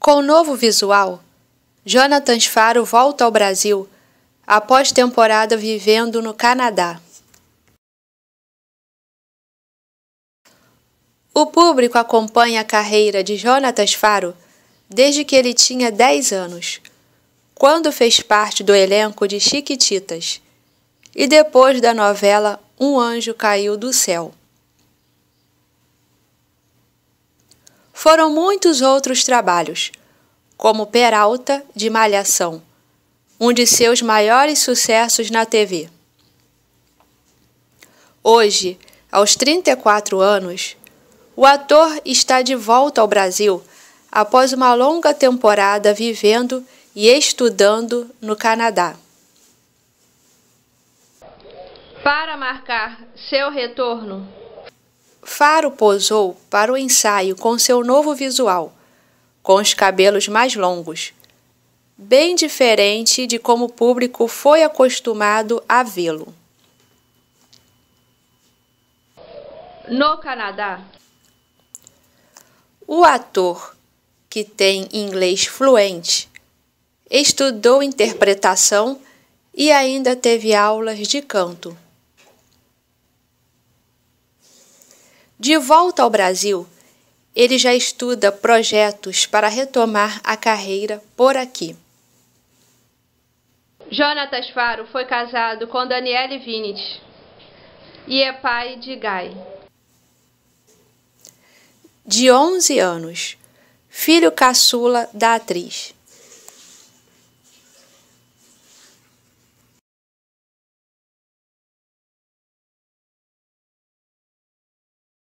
Com o novo visual, Jonathan Faro volta ao Brasil após temporada vivendo no Canadá. O público acompanha a carreira de Jonatas Faro desde que ele tinha 10 anos, quando fez parte do elenco de Chiquititas, e depois da novela Um Anjo Caiu do Céu. Foram muitos outros trabalhos, como Peralta de Malhação, um de seus maiores sucessos na TV. Hoje, aos 34 anos, o ator está de volta ao Brasil após uma longa temporada vivendo e estudando no Canadá. Para marcar seu retorno, Faro posou para o ensaio com seu novo visual, com os cabelos mais longos, bem diferente de como o público foi acostumado a vê-lo. No Canadá, o ator, que tem inglês fluente, estudou interpretação e ainda teve aulas de canto. De volta ao Brasil, ele já estuda projetos para retomar a carreira por aqui. Jonatas Faro foi casado com Daniele Vinit e é pai de Gai. De 11 anos, filho caçula da atriz.